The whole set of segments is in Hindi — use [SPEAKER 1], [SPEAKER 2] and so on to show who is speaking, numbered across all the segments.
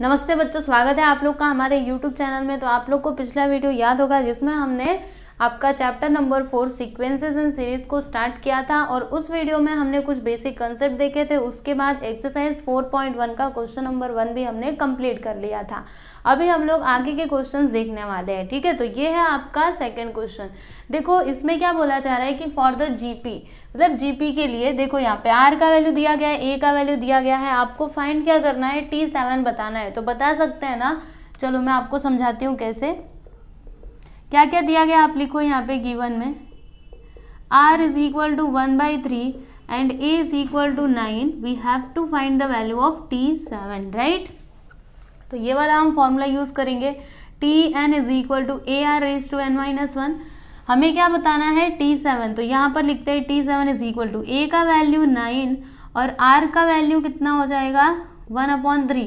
[SPEAKER 1] नमस्ते बच्चों स्वागत है आप लोग का हमारे यूट्यूब चैनल में तो आप लोग को पिछला वीडियो याद होगा जिसमें हमने आपका chapter number four sequences and series को स्टार्ट किया था और उस वीडियो में हमने कुछ बेसिक कंसेप्ट देखे थे उसके बाद एक्सरसाइज 4.1 का क्वेश्चन नंबर वन भी हमने कंप्लीट कर लिया था अभी हम लोग आगे के क्वेश्चंस देखने वाले हैं ठीक है तो ये है आपका सेकंड क्वेश्चन देखो इसमें क्या बोला जा रहा है कि फॉर द जीपी मतलब जीपी के लिए देखो यहाँ पे आर का वैल्यू दिया गया है ए का वैल्यू दिया गया है आपको फाइंड क्या करना है टी सेवन बताना है तो बता सकते हैं ना चलो मैं आपको समझाती हूँ कैसे क्या क्या दिया गया आप लिखो यहाँ पे गिवन में R is equal to one by three and A is equal to nine we have to find the value of T seven right तो ये वाला हम फॉर्मूला यूज़ करेंगे T N is equal to A R raise to N minus one हमें क्या बताना है टी सेवन तो यहाँ पर लिखते हैं T seven is equal to A का वैल्यू नाइन और आर का वैल्यू कितना हो जाएगा वन अपॉन थ्री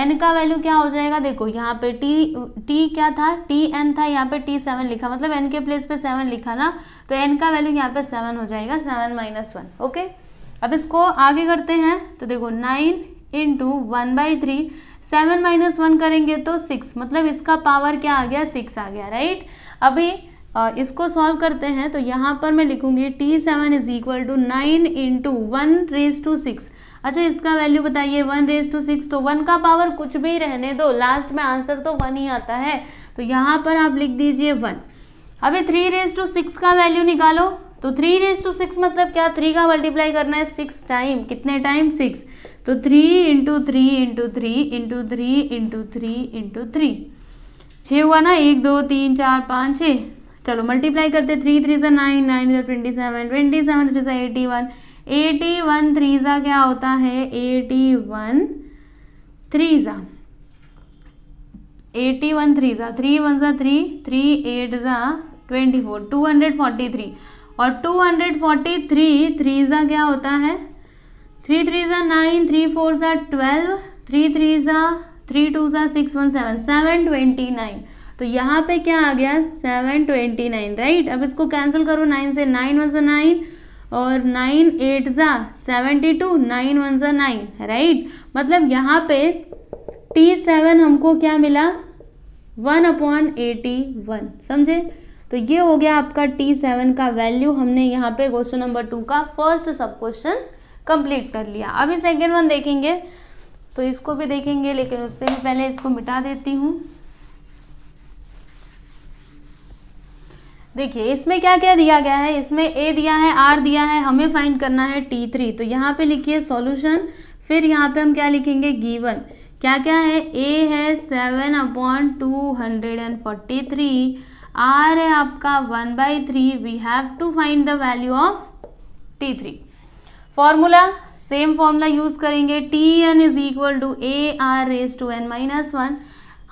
[SPEAKER 1] एन का वैल्यू क्या हो जाएगा देखो यहाँ पे टी टी क्या था टी एन था यहाँ पे टी सेवन लिखा मतलब एन के प्लेस पे सेवन लिखा ना तो एन का वैल्यू यहाँ पे सेवन हो जाएगा सेवन माइनस वन ओके अब इसको आगे करते हैं तो देखो nine into one by three seven minus one करेंगे तो सिक्स मतलब इसका पावर क्या आ गया सिक्स आ गया राइट अभी इसको सॉल्व करते हैं तो यहाँ पर मैं लिखूंगी T seven is equal to nine into one raise to six अच्छा इसका वैल्यू बताइए वन रेज टू सिक्स तो वन का पावर कुछ भी रहने दो लास्ट में आंसर तो वन ही आता है तो यहाँ पर आप लिख दीजिए वन अभी थ्री रेज टू सिक्स का वैल्यू निकालो तो थ्री रेज टू सिक्स मतलब क्या थ्री का मल्टीप्लाई करना है सिक्स टाइम कितने टाइम सिक्स तो three into three into three into three into three into three छः हुआ ना एक दो तीन चार पाँच छः चलो मल्टीप्लाई करते थ्री थ्री सा nine nine three twenty seven twenty seven three सा eighty one eighty one three सा क्या होता है एटी वन थ्री सा एटी वन थ्री सा थ्री वन सा थ्री थ्री एट सा twenty four two hundred forty three और two hundred forty three three सा क्या होता है थ्री थ्री सा नाइन थ्री फोर सा ट्वेल्व थ्री थ्री सा थ्री टू सा six one seven seven twenty nine तो यहाँ पे क्या आ गया सेवन ट्वेंटी नाइन राइट अब इसको कैंसिल करो नाइन से नाइन वन सा नाइन और नाइन एट ज़ा सेवेंटी टू नाइन वन ज़ा नाइन राइट मतलब यहाँ पे टी सेवन हमको क्या मिला वन अपॉन एटी वन समझे तो ये हो गया आपका टी सेवन का वैल्यू हमने यहाँ पे क्वेश्चन नंबर टू का फर्स्ट सब क्वेश्चन कंप्लीट कर लिया अभी सेकेंड वन देखेंगे तो इसको भी देखेंगे लेकिन उससे भी पहले इसको मिटा देती हूँ देखिए इसमें क्या क्या दिया गया है इसमें ए दिया है आर दिया है हमें फाइंड करना है टी थ्री तो यहाँ पे लिखिए सॉल्यूशन फिर यहाँ पे हम क्या लिखेंगे गीवन क्या क्या है ए है seven upon two hundred and forty three R है आपका one by three we have to find the value of T three formula same formula use करेंगे T N is equal to A R raise to N minus one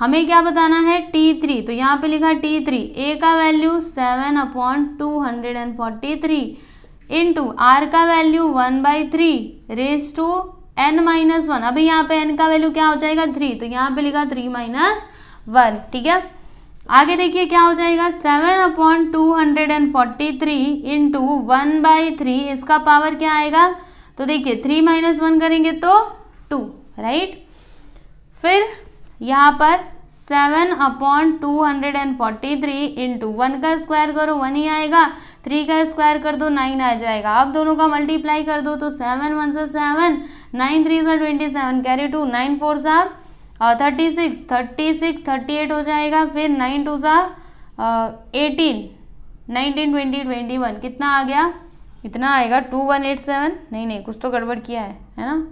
[SPEAKER 1] हमें क्या बताना है टी थ्री तो यहाँ पे लिखा टी थ्री ए का value seven upon two hundred and forty three R का value 1 by three raise to N minus one अभी यहाँ पे N का वैल्यू क्या हो जाएगा 3 तो यहाँ पे लिखा 3 माइनस वन ठीक है आगे देखिए क्या हो जाएगा seven upon two hundred and forty three into one by three इसका पावर क्या आएगा तो देखिए थ्री माइनस वन करेंगे तो टू राइट फिर यहाँ पर seven upon two hundred and forty three into one का स्क्वायर करो वन ही आएगा थ्री का स्क्वायर कर दो नाइन आ जाएगा आप दोनों का मल्टीप्लाई कर दो तो सेवन वन सा सेवन नाइन थ्री सा twenty seven carry two nine four सा thirty six thirty six thirty eight हो जाएगा फिर नाइन टू सा eighteen nineteen twenty twenty one कितना आ गया इतना आएगा टू वन एट सेवन नहीं नहीं कुछ तो गड़बड़ किया है है ना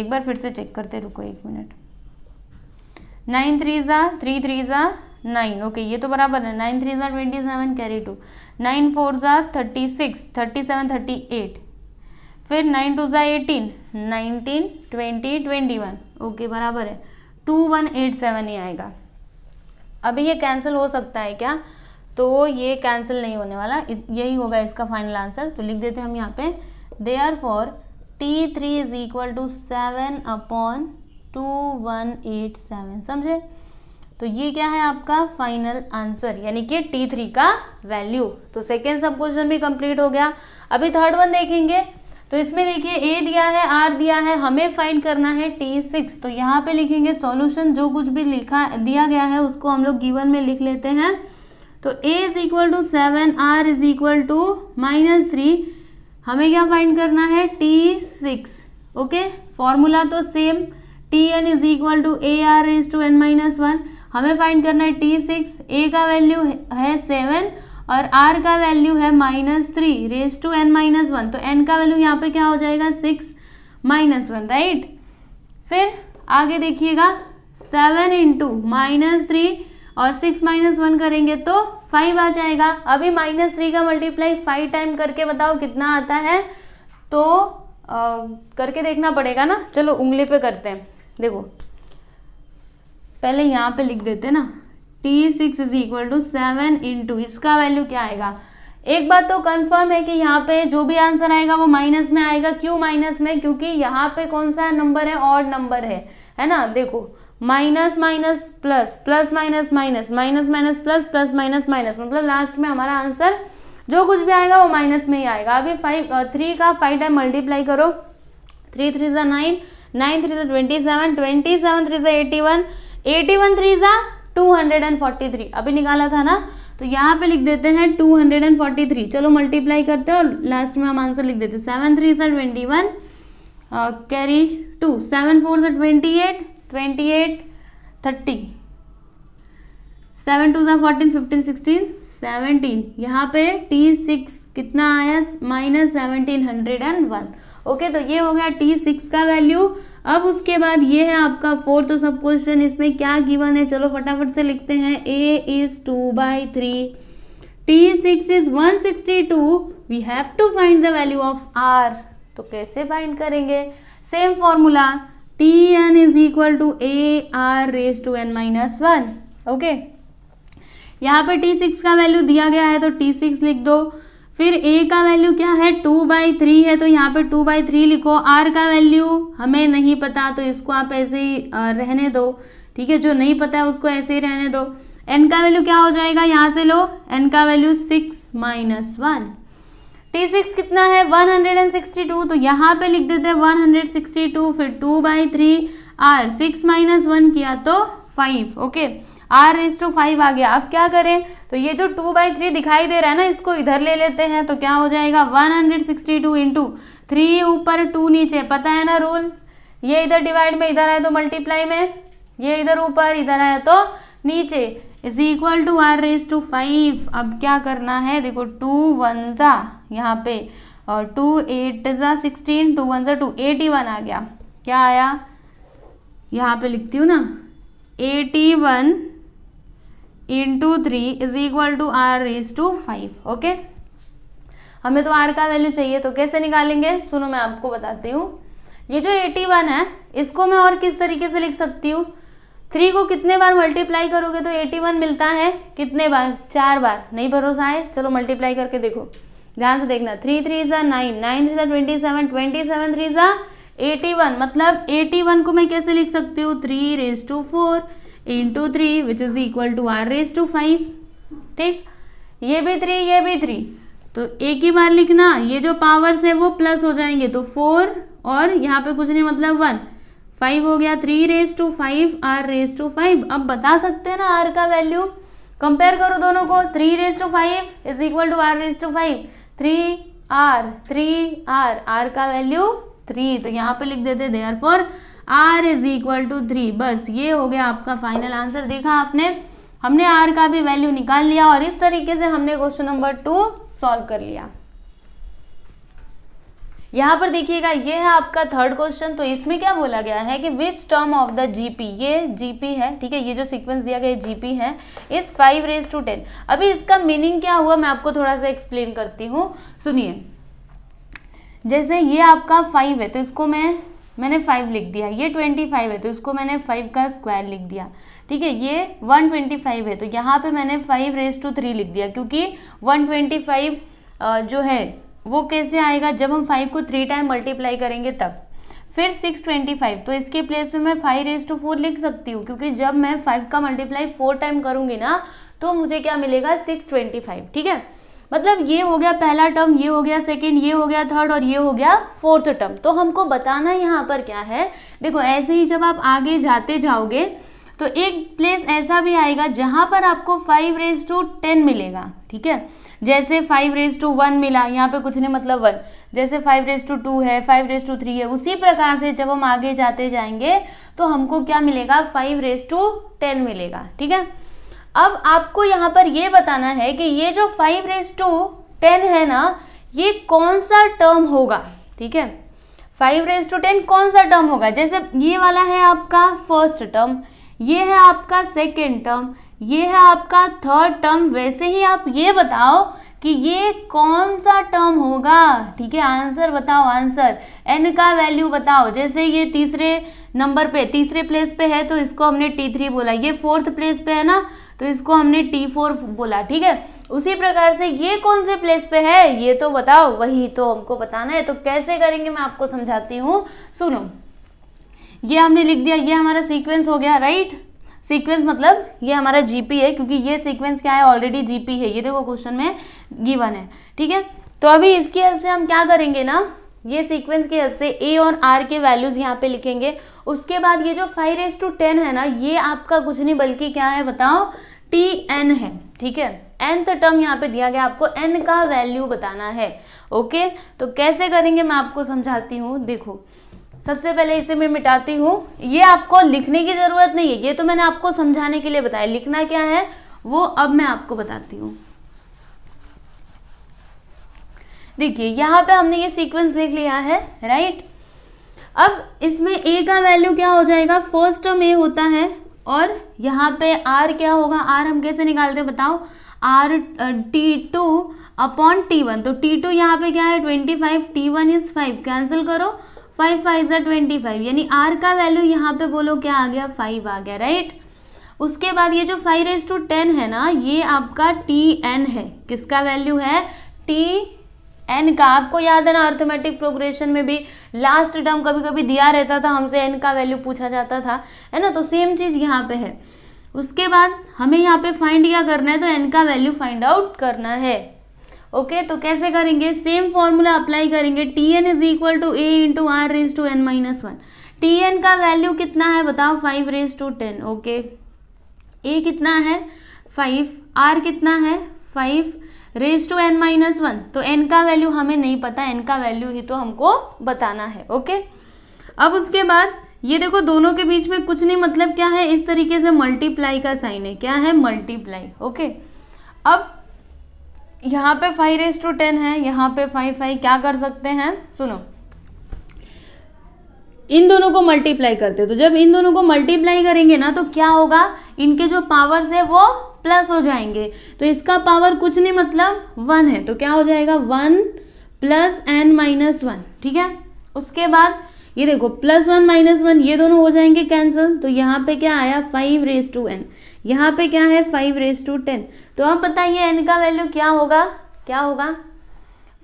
[SPEAKER 1] एक बार फिर से चेक करते रुको एक मिनट नाइन थ्री ज़ा थ्री थ्री ज़ा नाइन ओके ये तो बराबर है नाइन थ्री ज़ा twenty seven carry two nine four ज़ा thirty six thirty seven thirty eight फिर नाइन टू ज़ा eighteen nineteen twenty twenty one okay बराबर है टू वन एट सेवन ही आएगा अभी ये कैंसिल हो सकता है क्या तो ये कैंसिल नहीं होने वाला यही होगा इसका फाइनल आंसर तो लिख देते हैं हम यहाँ पे they are for T three is equal to seven upon two one eight seven समझे तो ये क्या है आपका फाइनल आंसर यानी कि टी थ्री का वैल्यू तो सेकेंड सब क्वेश्चन भी कंप्लीट हो गया अभी थर्ड वन देखेंगे तो इसमें देखिए ए दिया है आर दिया है हमें फाइंड करना है टी सिक्स तो यहाँ पे लिखेंगे सॉल्यूशन जो कुछ भी लिखा दिया गया है उसको हम लोग गिवन में लिख लेते हैं तो A is equal to seven R is equal to minus three हमें क्या फाइंड करना है टी सिक्स ओके फॉर्मूला तो same T N is equal to A R is to N minus one हमें फाइंड करना है टी सिक्स ए का वैल्यू है सेवन और आर का वैल्यू है minus three raise to N minus one तो एन का वैल्यू यहाँ पे क्या हो जाएगा सिक्स माइनस वन राइट फिर आगे देखिएगा सेवन इंटू माइनस थ्री और सिक्स माइनस वन करेंगे तो फाइव आ जाएगा अभी माइनस थ्री का मल्टीप्लाई फाइव टाइम करके बताओ कितना आता है तो आ, करके देखना पड़ेगा ना चलो उंगली पे करते हैं देखो पहले यहाँ पे लिख देते ना T six is equal to seven two इसका वैल्यू क्या आएगा एक बात तो कंफर्म है कि यहाँ पे जो भी आंसर आएगा वो माइनस में आएगा क्यों माइनस में क्योंकि यहाँ पे कौन सा नंबर है और नंबर है है ना देखो minus minus plus plus minus minus minus minus plus plus minus minus मतलब लास्ट में हमारा आंसर जो कुछ भी आएगा वो माइनस में ही आएगा अभी फाइव थ्री का फाइव टाइम मल्टीप्लाई करो थ्री थ्री जो नाइन 243 अभी निकाला था ना तो यहाँ पे लिख देते हैं 243 चलो मल्टीप्लाई करते हैं और लास्ट में हम आंसर लिख देते हैं सेवन थ्री ज़ा twenty one carry uh, two seven four ज़ा twenty eight twenty eight thirty seven two ज़ा फोर्टीन फिफ्टीन सिक्सटीन सेवनटीन यहाँ पे टी सिक्स कितना आया minus seventeen hundred and one okay तो ये हो गया टी सिक्स का वैल्यू अब उसके बाद ये है आपका फोर्थ सब क्वेश्चन इसमें क्या गिवन है चलो फटाफट से लिखते हैं A is two by three T six is one sixty two we have to find the value of R तो कैसे फाइंड करेंगे same formula T N is equal to A R raise to N minus one okay यहाँ पे टी सिक्स का वैल्यू दिया गया है तो टी सिक्स लिख दो फिर ए का वैल्यू क्या है टू बाई थ्री है तो यहाँ पे टू बाई थ्री लिखो आर का वैल्यू हमें नहीं पता तो इसको आप ऐसे ही रहने दो ठीक है जो नहीं पता है उसको ऐसे ही रहने दो एन का वैल्यू क्या हो जाएगा यहाँ से लो एन का value six minus one T six कितना है one hundred and sixty two तो यहाँ पे लिख देते हैं वन हंड्रेड सिक्सटी टू फिर two by three R six minus one किया तो five okay okay? R raise to five आ गया अब क्या करें तो ये जो टू बाई थ्री दिखाई दे रहा है ना इसको इधर ले लेते हैं तो क्या हो जाएगा one hundred sixty two into three ऊपर टू नीचे पता है ना रूल ये इधर डिवाइड में इधर आया तो मल्टीप्लाई में ये इधर ऊपर इधर आया तो नीचे is equal to R raise to five अब क्या करना है देखो टू वन ज़ा यहाँ पे और टू एट ज़ा सिक्सटीन टू वन ज़ा टू एटी वन आ गया क्या आया यहाँ पे लिखती हूँ ना eighty one into three is equal to are raise to five okay हमें तो आर का वैल्यू चाहिए तो कैसे निकालेंगे सुनो मैं आपको बताती हूँ ये जो एटी वन है इसको मैं और किस तरीके से लिख सकती हूँ थ्री को कितने बार मल्टीप्लाई करोगे तो एटी वन मिलता है कितने बार चार बार नहीं भरोसा है चलो मल्टीप्लाई करके देखो ध्यान से देखना थ्री थ्री ज़ा नाइन नाइन थ्री ज़ा twenty seven twenty seven three ज़ा एटी वन मतलब एटी वन को मैं कैसे लिख सकती हूँ three raise to four into three which is equal to are raise to five ठीक ये भी थ्री ये भी थ्री तो एक ही बार लिखना ये जो पावर्स है वो प्लस हो जाएंगे तो फोर और यहाँ पे कुछ नहीं मतलब वन फाइव हो गया three raise to five r raise to five अब बता सकते हैं ना आर का वैल्यू कंपेयर करो दोनों को three raise to five is equal to are raise to five three r three r r का वैल्यू थ्री तो यहाँ पे लिख देते therefore r is equal to three बस ये हो गया आपका फाइनल आंसर देखा आपने हमने आर का भी वैल्यू निकाल लिया और इस तरीके से हमने क्वेश्चन नंबर टू सॉल्व कर लिया यहाँ पर देखिएगा ये है आपका थर्ड क्वेश्चन तो इसमें क्या बोला गया है कि which term of the GP ये जीपी है ठीक है ये जो सीक्वेंस दिया गया जीपी है इस फाइव रेज टू टेन अभी इसका मीनिंग क्या हुआ मैं आपको थोड़ा सा एक्सप्लेन करती हूँ सुनिए जैसे ये आपका फाइव है तो इसको मैं मैंने फाइव लिख दिया ये ट्वेंटी फाइव है तो इसको मैंने फाइव का स्क्वायर लिख दिया ठीक है ये वन ट्वेंटी फाइव है तो यहाँ पे मैंने फाइव रेज टू थ्री लिख दिया क्योंकि वन ट्वेंटी फाइव जो है वो कैसे आएगा जब हम फाइव को थ्री टाइम मल्टीप्लाई करेंगे तब फिर सिक्स ट्वेंटी फाइव तो इसके प्लेस में मैं फाइव रेज टू फोर लिख सकती हूँ क्योंकि जब मैं फाइव का मल्टीप्लाई फोर टाइम करूँगी ना तो मुझे क्या मिलेगा सिक्स ट्वेंटी फाइव ठीक है मतलब ये हो गया पहला टर्म ये हो गया सेकेंड ये हो गया थर्ड और ये हो गया फोर्थ टर्म तो हमको बताना यहाँ पर क्या है देखो ऐसे ही जब आप आगे जाते जाओगे तो एक प्लेस ऐसा भी आएगा जहाँ पर आपको फाइव रेज टू टेन मिलेगा ठीक है जैसे फाइव रेज टू वन मिला यहाँ पे कुछ नहीं मतलब वन जैसे फाइव रेज टू टू है फाइव रेज टू थ्री है उसी प्रकार से जब हम आगे जाते जाएंगे तो हमको क्या मिलेगा फाइव रेज टू टेन मिलेगा ठीक है अब आपको यहाँ पर ये बताना है कि ये जो फाइव रेज टू टेन है ना ये कौन सा टर्म होगा ठीक है फाइव रेज टू टेन कौन सा टर्म होगा जैसे ये वाला है आपका फर्स्ट टर्म ये है आपका सेकेंड टर्म ये है आपका थर्ड टर्म वैसे ही आप ये बताओ कि ये कौन सा टर्म होगा ठीक है आंसर बताओ आंसर एन का वैल्यू बताओ जैसे ये तीसरे नंबर पे तीसरे प्लेस पे है तो इसको हमने टी थ्री बोला ये फोर्थ प्लेस पे है ना तो इसको हमने टी फोर बोला ठीक है उसी प्रकार से ये कौन से प्लेस पे है ये तो बताओ वही तो हमको बताना है तो कैसे करेंगे मैं आपको समझाती हूँ सुनो ये हमने लिख दिया ये हमारा सीक्वेंस हो गया राइट सीक्वेंस मतलब ये हमारा जीपी है क्योंकि ये सीक्वेंस क्या है ऑलरेडी जीपी है ये देखो क्वेश्चन में गिवन है ठीक है तो अभी इसकी हेल्प से हम क्या करेंगे ना ये सीक्वेंस की हेल्प से ए और आर के वैल्यूज यहाँ पे लिखेंगे उसके बाद ये जो फाइव रेस टू टेन है ना ये आपका कुछ नहीं बल्कि क्या है बताओ टी एन है ठीक है एन टर्म तो यहाँ पे दिया गया आपको एन का वैल्यू बताना है ओके तो कैसे करेंगे मैं आपको समझाती हूँ देखो सबसे पहले इसे मैं मिटाती हूँ ये आपको लिखने की ज़रूरत नहीं है ये तो मैंने आपको समझाने के लिए बताया लिखना क्या है वो अब मैं आपको बताती हूँ देखिए यहाँ पे हमने ये सीक्वेंस लिख लिया है राइट अब इसमें ए का वैल्यू क्या हो जाएगा फर्स्ट टर्म ए होता है और यहाँ पे आर क्या होगा आर हम कैसे निकालते हैं बताओ r t two upon t one तो टी टू यहाँ पे क्या है twenty five t one is five cancel करो फाइव फाइव जर ट्वेंटी फाइव यानी आर का वैल्यू यहाँ पे बोलो क्या आ गया फाइव आ गया राइट उसके बाद ये जो फाइव रेज टू टेन है ना ये आपका टी एन है किसका वैल्यू है टी एन का आपको याद है ना अर्थमेटिक प्रोग्रेशन में भी लास्ट टर्म कभी कभी दिया रहता था हमसे एन का वैल्यू पूछा जाता था है ना तो सेम चीज़ यहाँ पे है उसके बाद हमें यहाँ पे फाइंड क्या करना है तो एन का वैल्यू फाइंड आउट करना है ओके okay, तो कैसे करेंगे सेम फॉर्मूला अप्लाई करेंगे T N is equal to a into r raise to N minus one t n का वैल्यू कितना है बताओ five raise to ten okay a कितना है फाइव आर कितना है five raise to N minus one तो एन का वैल्यू हमें नहीं पता एन का वैल्यू ही तो हमको बताना है ओके अब उसके बाद ये देखो दोनों के बीच में कुछ नहीं मतलब क्या है इस तरीके से मल्टीप्लाई का साइन है क्या है मल्टीप्लाई ओके अब यहाँ पे फाइव रेस टू टेन है यहाँ पे फाइव फाइव क्या कर सकते हैं सुनो इन दोनों को मल्टीप्लाई करते तो जब इन दोनों को मल्टीप्लाई करेंगे ना तो क्या होगा इनके जो पावर्स है वो प्लस हो जाएंगे तो इसका पावर कुछ नहीं मतलब वन है तो क्या हो जाएगा one plus n minus one ठीक है उसके बाद ये देखो प्लस वन माइनस वन ये दोनों हो जाएंगे कैंसिल तो यहाँ पे क्या आया फाइव रेस टू एन यहाँ पे क्या है फाइव रेस टू टेन तो आप बताइए एन का वैल्यू क्या होगा क्या होगा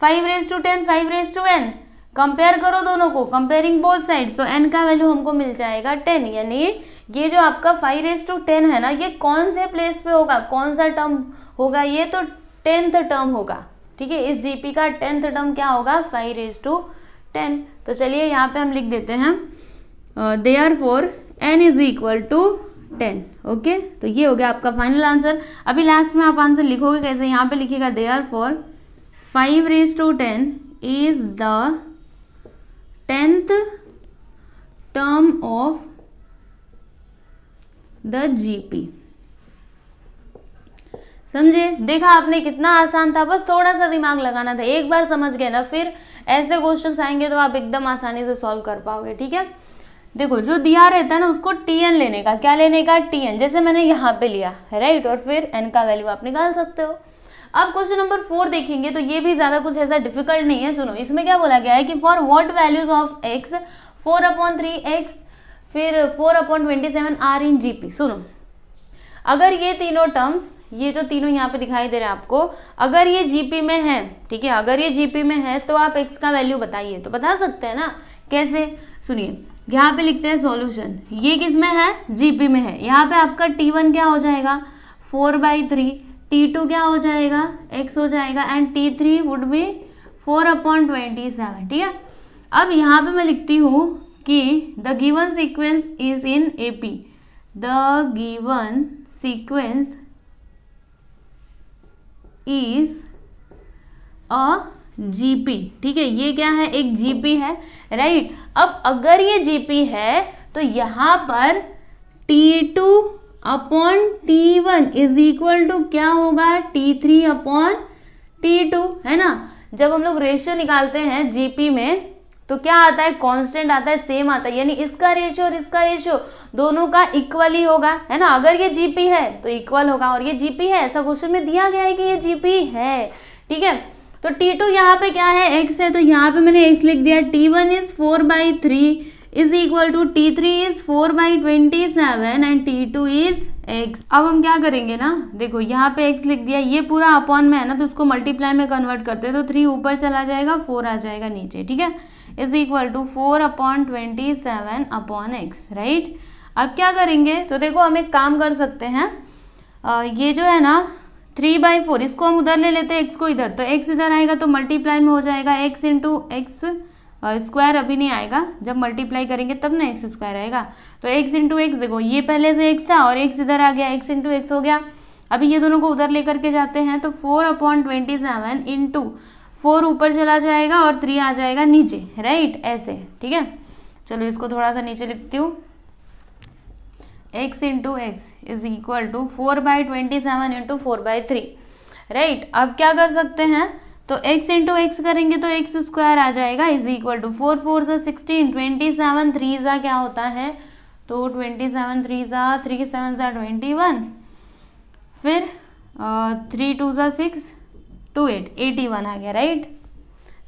[SPEAKER 1] five raise to ten five raise to n compare करो दोनों को कंपेयरिंग बोथ साइड तो एन का वैल्यू हमको मिल जाएगा टेन यानी ये जो आपका फाइव रेस टू टेन है ना ये कौन से प्लेस पे होगा कौन सा टर्म होगा ये तो टेंथ टर्म होगा ठीक है इस जीपी का टेंथ टर्म क्या होगा फाइव रेस टू टेन तो चलिए यहाँ पे हम लिख देते हैं therefore n is equal to ten okay तो ये हो गया आपका फाइनल आंसर अभी लास्ट में आप आंसर लिखोगे कैसे यहाँ पे लिखिएगा therefore five raise to ten is the tenth term of the GP समझे देखा आपने कितना आसान था बस थोड़ा सा दिमाग लगाना था एक बार समझ गए ना फिर ऐसे क्वेश्चन आएंगे तो आप एकदम आसानी से सॉल्व कर पाओगे ठीक है देखो जो दिया रहता है ना उसको टी एन लेने का क्या लेने का टी एन जैसे मैंने यहाँ पे लिया राइट और फिर एन का वैल्यू आप निकाल सकते हो अब क्वेश्चन नंबर फोर देखेंगे तो ये भी ज़्यादा कुछ ऐसा डिफिकल्ट नहीं है सुनो इसमें क्या बोला गया है कि for what values of x four upon three x फिर four upon twenty seven are in G P सुनो अगर ये तीनों टर्म्स ये जो तीनों यहाँ पे दिखाई दे रहे हैं आपको अगर ये जीपी में है ठीक है अगर ये जीपी में है तो आप एक्स का वैल्यू बताइए तो बता सकते हैं ना कैसे सुनिए यहाँ पे लिखते हैं सॉल्यूशन ये किस में है जीपी में है यहाँ पे आपका टी वन क्या हो जाएगा four by three t two क्या हो जाएगा एक्स हो जाएगा and t three would be four upon twenty seven ठीक है अब यहाँ पे मैं लिखती हूँ कि the given sequence is in A P the given sequence is A P ठीक है ये क्या है एक पी है राइट right? अब अगर ये पी है तो यहाँ पर t two upon t one is equal to क्या होगा t three upon t two है ना जब हम लोग रेशियो निकालते हैं जीपी में तो क्या आता है कांस्टेंट आता है सेम आता है यानी इसका रेशियो और इसका रेशियो दोनों का इक्वल ही होगा है ना अगर ये जीपी है तो इक्वल होगा और ये जीपी है ऐसा क्वेश्चन में दिया गया है कि ये जीपी है ठीक है तो टी टू यहाँ पे क्या है एक्स है तो यहाँ पे मैंने एक्स लिख दिया t one is four by three is equal to t three is four by twenty seven and t two is x अब हम क्या करेंगे ना देखो यहाँ पे एक्स लिख दिया ये पूरा अपॉन में है ना तो इसको मल्टीप्लाई में कन्वर्ट करते हैं तो थ्री ऊपर चला जाएगा फोर आ जाएगा नीचे ठीक है is equal to four upon twenty seven upon x right अब क्या करेंगे तो देखो हम एक काम कर सकते हैं आ, ये जो है ना थ्री बाई फोर इसको हम उधर ले लेते हैं एक्स को इधर तो एक्स इधर आएगा तो मल्टीप्लाई में हो जाएगा एक्स इंटू एक्स स्क्वायर अभी नहीं आएगा जब मल्टीप्लाई करेंगे तब ना एक्स स्क्वायर आएगा तो एक्स इंटू एक्स देखो ये पहले से एक्स था और एक्स इधर आ गया एक्स इंटू एक्स हो गया अभी ये दोनों को उधर लेकर के जाते हैं तो four upon twenty seven into four ऊपर चला जाएगा और थ्री आ जाएगा नीचे राइट ऐसे ठीक है चलो इसको थोड़ा सा नीचे लिखती हूँ x into x is equal to four by twenty seven into four by three right अब क्या कर सकते हैं तो x इंटू एक्स करेंगे तो एक्स स्क्वायर आ जाएगा is equal to four four सा सिक्सटीन ट्वेंटी सेवन थ्री ज़ा क्या होता है तो ट्वेंटी सेवन थ्री ज़ा थ्री सेवन ज़ा ट्वेंटी वन फिर थ्री टू ज़ा six two eight eighty one आ गया राइट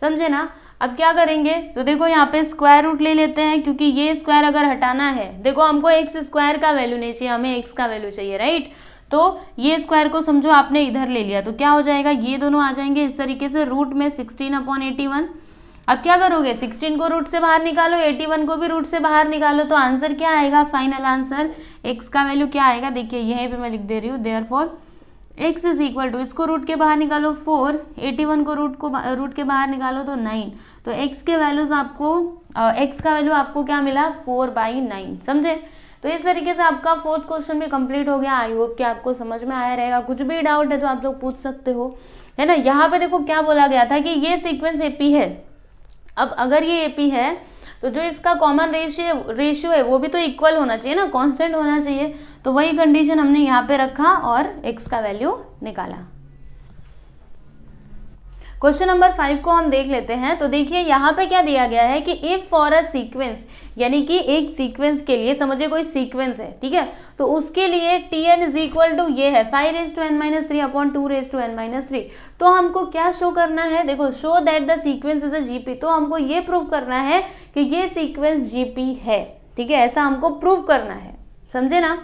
[SPEAKER 1] समझे ना अब क्या करेंगे तो देखो यहाँ पे स्क्वायर रूट ले लेते हैं क्योंकि ये स्क्वायर अगर हटाना है देखो हमको एक्स स्क्वायर का वैल्यू नहीं चाहिए हमें एक्स का वैल्यू चाहिए राइट तो ये स्क्वायर को समझो आपने इधर ले लिया तो क्या हो जाएगा ये दोनों आ जाएंगे इस तरीके से रूट में सिक्सटीन अपॉन एटी वन अब क्या करोगे सिक्सटीन को रूट से बाहर निकालो वन को भी रूट से बाहर निकालो तो आंसर क्या आएगा फाइनल आंसर एक्स का वैल्यू क्या आएगा देखिए यहीं पर मैं लिख दे रही हूँ therefore x is equal to इसको रूट के बाहर निकालो फोर एटी वन को रूट को रूट के बाहर निकालो तो नाइन तो एक्स के वैल्यूज आपको एक्स का वैल्यू आपको क्या मिला फोर बाई नाइन समझे तो इस तरीके से आपका फोर्थ क्वेश्चन भी कंप्लीट हो गया आई होप कि आपको समझ में आया रहेगा कुछ भी डाउट है तो आप लोग पूछ सकते हो है ना यहाँ पे देखो क्या बोला गया था कि ये सीक्वेंस एपी है अब अगर ये एपी है तो जो इसका कॉमन रेशियो रेशियो है वो भी तो इक्वल होना चाहिए ना कॉन्स्टेंट होना चाहिए तो वही कंडीशन हमने यहाँ पे रखा और एक्स का वैल्यू निकाला क्वेश्चन नंबर फाइव को हम देख लेते हैं तो देखिए यहाँ पे क्या दिया गया है कि इफ फॉर अ सीक्वेंस यानी कि एक सीक्वेंस के लिए समझिए कोई सीक्वेंस है ठीक है तो उसके लिए t N is equal to ये है five raise to N minus three upon two raise to N minus three तो हमको क्या शो करना है देखो show that the sequence is a GP तो हमको ये प्रूव करना है कि ये सीक्वेंस जीपी है ठीक है ऐसा हमको प्रूव करना है समझे ना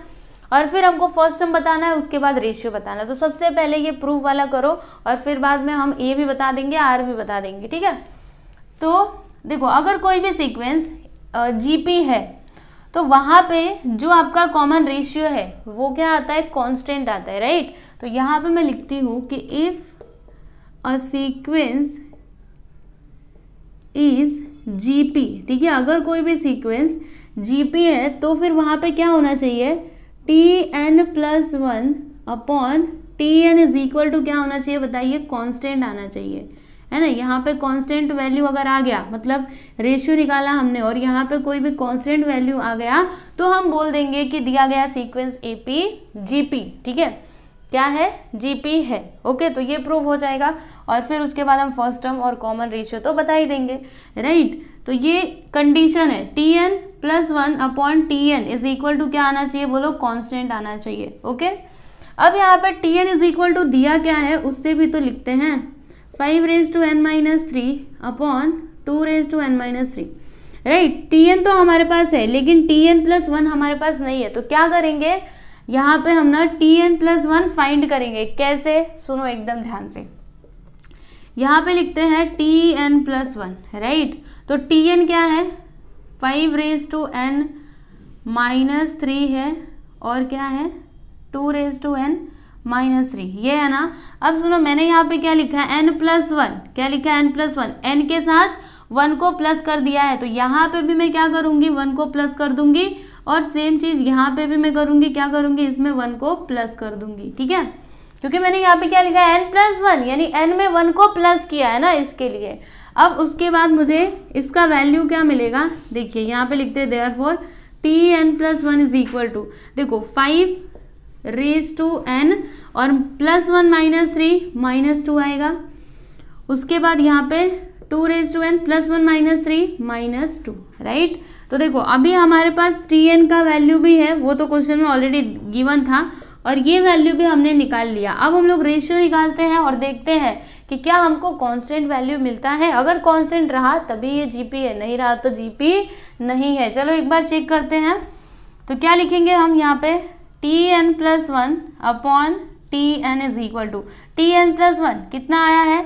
[SPEAKER 1] और फिर हमको फर्स्ट टर्म बताना है उसके बाद रेशियो बताना है तो सबसे पहले ये प्रूफ वाला करो और फिर बाद में हम ए भी बता देंगे आर भी बता देंगे ठीक है तो देखो अगर कोई भी सीक्वेंस जीपी है तो वहां पे जो आपका कॉमन रेशियो है वो क्या आता है कांस्टेंट आता है राइट तो यहाँ पे मैं लिखती हूँ कि if a sequence is GP ठीक है अगर कोई भी सीक्वेंस जीपी है तो फिर वहां पे क्या होना चाहिए t n plus one upon t N is equal to क्या होना चाहिए बताइए कांस्टेंट आना चाहिए है ना यहाँ पे कांस्टेंट वैल्यू अगर आ गया मतलब रेशियो निकाला हमने और यहाँ पे कोई भी कांस्टेंट वैल्यू आ गया तो हम बोल देंगे कि दिया गया sequence A P G P ठीक है क्या है जीपी है ओके तो ये प्रूव हो जाएगा और फिर उसके बाद हम फर्स्ट टर्म और कॉमन रेशियो तो बता ही देंगे राइट तो ये कंडीशन है t n plus one upon t N is equal to क्या आना चाहिए बोलो कॉन्स्टेंट आना चाहिए ओके अब यहाँ पर t N is equal to दिया क्या है उससे भी तो लिखते हैं five raise to N minus three upon two raise to N minus three right t n तो हमारे पास है लेकिन टी एन प्लस वन हमारे पास नहीं है तो क्या करेंगे यहाँ पे हम ना t n plus one find करेंगे कैसे सुनो एकदम ध्यान से यहाँ पे लिखते हैं t n plus one right तो टी एन क्या है five raise to N minus three है और क्या है two raise to N minus three ये है ना अब सुनो मैंने यहाँ पे क्या लिखा है एन प्लस वन क्या लिखा है एन प्लस वन एन के साथ वन को प्लस कर दिया है तो यहाँ पे भी मैं क्या करूँगी वन को प्लस कर दूंगी और सेम चीज़ यहाँ पे भी मैं करूँगी क्या करूँगी इसमें वन को प्लस कर दूंगी ठीक है क्योंकि मैंने यहाँ पे क्या लिखा है एन प्लस वन यानी एन में वन को प्लस किया है ना इसके लिए अब उसके बाद मुझे इसका वैल्यू क्या मिलेगा देखिए यहाँ पे लिखते हैं therefore t n plus one is equal to देखो फाइव रेज टू एन और plus one minus three minus two आएगा उसके बाद यहाँ पे two raise to n plus one minus three minus two right तो देखो अभी हमारे पास टी एन का वैल्यू भी है वो तो क्वेश्चन में ऑलरेडी गिवन था और ये वैल्यू भी हमने निकाल लिया अब हम लोग रेशियो निकालते हैं और देखते हैं कि क्या हमको कांस्टेंट वैल्यू मिलता है अगर कांस्टेंट रहा तभी ये जीपी है नहीं रहा तो जीपी नहीं है चलो एक बार चेक करते हैं तो क्या लिखेंगे हम यहाँ पे t n plus one upon t N is equal to t n plus one कितना आया है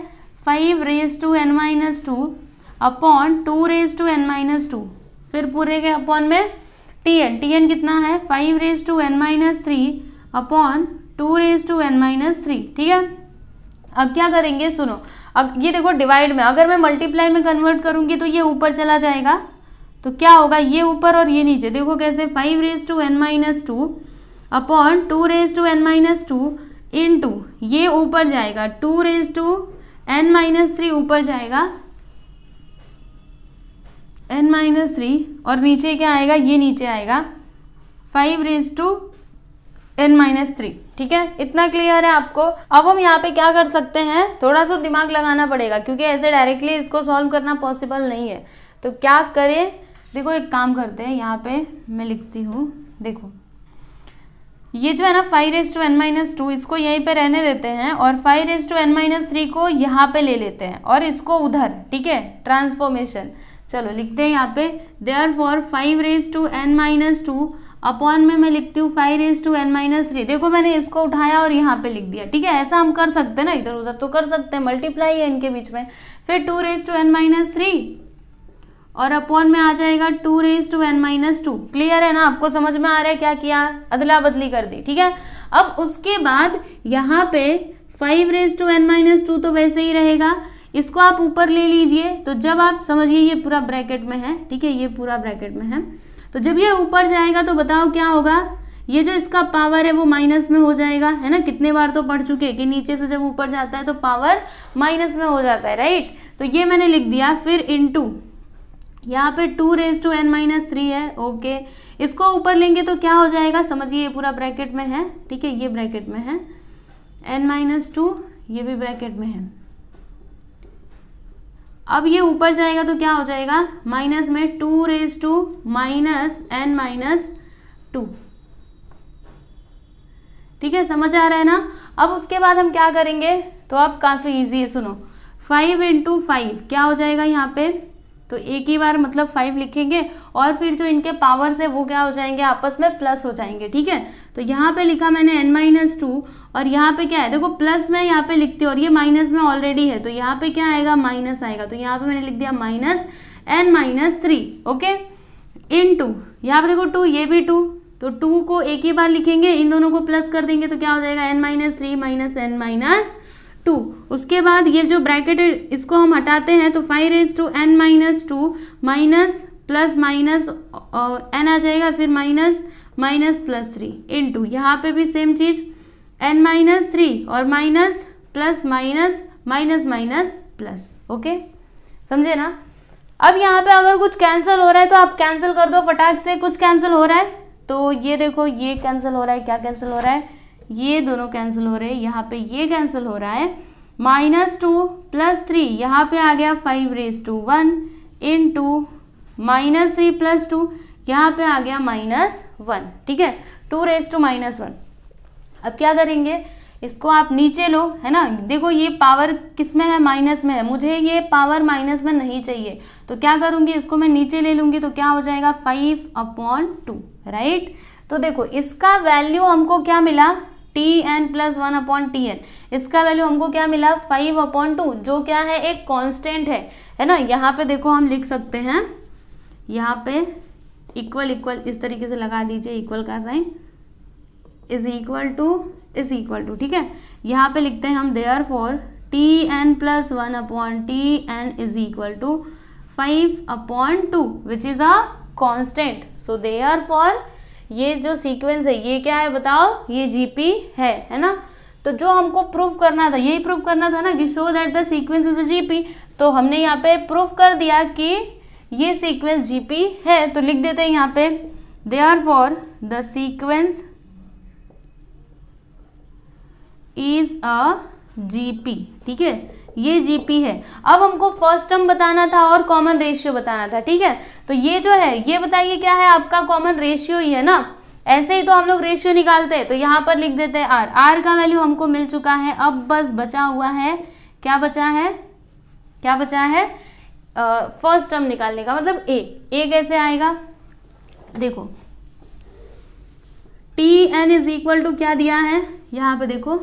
[SPEAKER 1] five raise to N minus two upon two raise to N minus two फिर पूरे के अपॉन में टी एन टी एन कितना है five raise to N minus three upon two raise to N minus three ठीक है अब क्या करेंगे सुनो अब ये देखो डिवाइड में अगर मैं मल्टीप्लाई में कन्वर्ट करूंगी तो ये ऊपर चला जाएगा तो क्या होगा ये ऊपर और ये नीचे देखो कैसे five raise to N minus two upon two raise to N minus two into ये ऊपर जाएगा two raise to N minus three ऊपर जाएगा एन माइनस थ्री और नीचे क्या आएगा ये नीचे आएगा five raise to N minus three ठीक है इतना क्लियर है आपको अब हम यहाँ पे क्या कर सकते हैं थोड़ा सा दिमाग लगाना पड़ेगा क्योंकि ऐसे डायरेक्टली इसको सॉल्व करना पॉसिबल नहीं है तो क्या करें देखो एक काम करते हैं यहाँ पे मैं लिखती हूँ देखो ये जो है ना five raise to N minus two इसको यहीं पे रहने देते हैं और five raise to N minus three को यहाँ पे ले लेते हैं और इसको उधर ठीक है ट्रांसफॉर्मेशन चलो लिखते हैं यहाँ पे therefore five raise to N minus two upon में मैं लिखती हूँ five raise to N minus three देखो मैंने इसको उठाया और यहाँ पे लिख दिया ठीक है ऐसा हम कर सकते हैं ना इधर उधर तो कर सकते हैं मल्टीप्लाई है इनके बीच में फिर two raise to N minus three और अपॉन में आ जाएगा two raise to N minus two clear है ना आपको समझ में आ रहा है क्या किया अदला बदली कर दी ठीक है अब उसके बाद यहाँ पे five raise to N minus two तो वैसे ही रहेगा इसको आप ऊपर ले लीजिए तो जब आप समझिए ये पूरा ब्रैकेट में है ठीक है ये पूरा ब्रैकेट में है तो जब ये ऊपर जाएगा तो बताओ क्या होगा ये जो इसका पावर है वो माइनस में हो जाएगा है ना कितने बार तो पढ़ चुके कि नीचे से जब ऊपर जाता है तो पावर माइनस में हो जाता है राइट तो ये मैंने लिख दिया फिर इन टू यहाँ पे two raise to N minus three है ओके इसको ऊपर लेंगे तो क्या हो जाएगा समझिए ये पूरा ब्रैकेट में है ठीक है ये ब्रैकेट में है एन माइनस टू ये भी ब्रैकेट में है अब ये ऊपर जाएगा तो क्या हो जाएगा माइनस में two raise to minus n minus two ठीक है समझ आ रहा है ना अब उसके बाद हम क्या करेंगे तो अब काफ़ी इजी है सुनो फाइव इंटू फाइव क्या हो जाएगा यहाँ पे तो एक ही बार मतलब फाइव लिखेंगे और फिर जो इनके पावर्स है वो क्या हो जाएंगे आपस में प्लस हो जाएंगे ठीक है तो यहाँ पे लिखा मैंने एन माइनस टू और यहाँ पे क्या है देखो प्लस में यहाँ पे लिखती हूँ और ये माइनस में ऑलरेडी है तो यहाँ पे क्या आएगा माइनस आएगा तो यहाँ पे मैंने लिख दिया minus n minus three okay into यहाँ पे देखो टू ये भी टू तो टू को एक ही बार लिखेंगे इन दोनों को प्लस कर देंगे तो क्या हो जाएगा n minus three minus n minus two उसके बाद ये जो ब्रैकेट इसको हम हटाते हैं तो five raise to N minus two minus plus minus n आ जाएगा फिर minus minus plus three into यहाँ पर भी सेम चीज़ एन माइनस थ्री और minus plus minus minus minus plus okay समझे ना अब यहाँ पे अगर कुछ कैंसिल हो रहा है तो आप कैंसिल कर दो फटाक से कुछ कैंसिल हो रहा है तो ये देखो ये कैंसिल हो रहा है क्या कैंसिल हो रहा है ये दोनों कैंसिल हो रहे हैं यहाँ पे ये कैंसिल हो रहा है माइनस टू प्लस थ्री यहाँ पे आ गया five raise to one into minus three plus two यहाँ पे आ गया माइनस वन ठीक है two raise to minus one अब क्या करेंगे इसको आप नीचे लो है ना देखो ये पावर किस में है माइनस में है मुझे ये पावर माइनस में नहीं चाहिए तो क्या करूंगी इसको मैं नीचे ले लूंगी तो क्या हो जाएगा फाइव अपॉन टू राइट तो देखो इसका वैल्यू हमको क्या मिला t n plus one upon t n इसका वैल्यू हमको क्या मिला फाइव अपॉन टू जो क्या है एक कांस्टेंट है है ना यहाँ पे देखो हम लिख सकते हैं यहाँ पे इक्वल इक्वल इस तरीके से लगा दीजिए इक्वल का sign is equal to is equal to ठीक है यहाँ पे लिखते हैं हम therefore t n plus one upon t N is equal to five upon two which is a constant so therefore ये जो सीक्वेंस है ये क्या है बताओ ये जीपी है है ना तो जो हमको प्रूफ करना था यही प्रूफ करना था ना कि show that the sequence is a GP तो हमने यहाँ पे प्रूफ कर दिया कि ये सीक्वेंस जीपी है तो लिख देते हैं यहाँ पे they are for the sequence is a GP ठीक है ये जीपी है अब हमको फर्स्ट टर्म बताना था और कॉमन रेशियो बताना था ठीक है तो ये जो है ये बताइए क्या है आपका कॉमन रेशियो ही है ना ऐसे ही तो हम लोग रेशियो निकालते हैं तो यहाँ पर लिख देते हैं आर आर का वैल्यू हमको मिल चुका है अब बस बचा हुआ है क्या बचा है क्या बचा है फर्स्ट टर्म निकालने का मतलब ए ए कैसे आएगा देखो T N is equal to क्या दिया है यहाँ पे देखो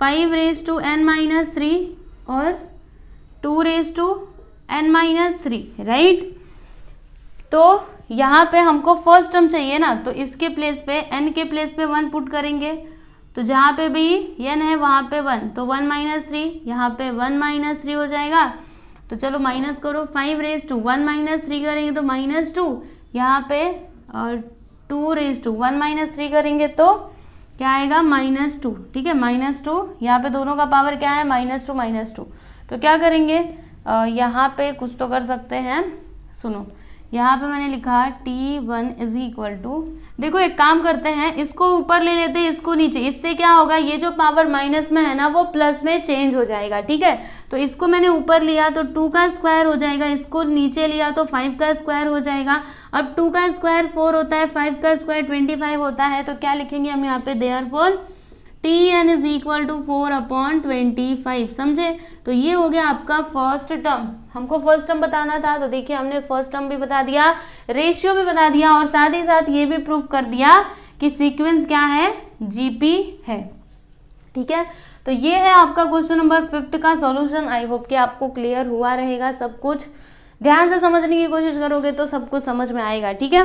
[SPEAKER 1] five raise to N minus three और two raise to N minus three right तो यहाँ पे हमको फर्स्ट टर्म चाहिए ना तो इसके प्लेस पे एन के प्लेस पे वन पुट करेंगे तो जहाँ पे भी एन है वहाँ पे वन तो वन माइनस थ्री यहाँ पे वन माइनस थ्री हो जाएगा तो चलो माइनस करो five raise to one minus three करेंगे तो माइनस टू यहाँ पे two raise to one minus three करेंगे तो क्या आएगा माइनस टू ठीक है माइनस टू यहाँ पे दोनों का पावर क्या है माइनस टू माइनस टू तो क्या करेंगे यहाँ पे कुछ तो कर सकते हैं सुनो यहाँ पे मैंने लिखा T one is equal to देखो एक काम करते हैं इसको ऊपर ले लेते हैं इसको नीचे इससे क्या होगा ये जो पावर माइनस में है ना वो प्लस में चेंज हो जाएगा ठीक है तो इसको मैंने ऊपर लिया तो टू का स्क्वायर हो जाएगा इसको नीचे लिया तो फाइव का स्क्वायर हो जाएगा अब टू का स्क्वायर फोर होता है फाइव का स्क्वायर ट्वेंटी फाइव होता है तो क्या लिखेंगे हम यहाँ पे therefore T N is equal to four upon twenty five समझे तो ये हो गया आपका फर्स्ट टर्म हमको फर्स्ट टर्म बताना था तो देखिए हमने फर्स्ट टर्म भी बता दिया रेशियो भी बता दिया और साथ ही साथ ये भी प्रूफ कर दिया कि सीक्वेंस क्या है जीपी है ठीक है तो ये है आपका क्वेश्चन नंबर फिफ्थ का सॉल्यूशन आई होप कि आपको क्लियर हुआ रहेगा सब कुछ ध्यान से समझने की कोशिश करोगे तो सब कुछ समझ में आएगा ठीक है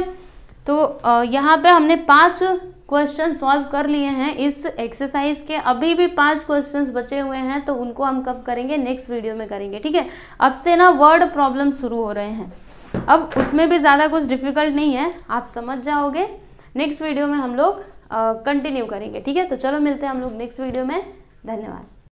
[SPEAKER 1] तो यहाँ पे हमने पांच क्वेश्चन सॉल्व कर लिए हैं इस एक्सरसाइज के अभी भी पांच क्वेश्चंस बचे हुए हैं तो उनको हम कब करेंगे नेक्स्ट वीडियो में करेंगे ठीक है अब से ना वर्ड प्रॉब्लम शुरू हो रहे हैं अब उसमें भी ज़्यादा कुछ डिफिकल्ट नहीं है आप समझ जाओगे नेक्स्ट वीडियो में हम लोग कंटिन्यू करेंगे ठीक है तो चलो मिलते हैं हम लोग नेक्स्ट वीडियो में धन्यवाद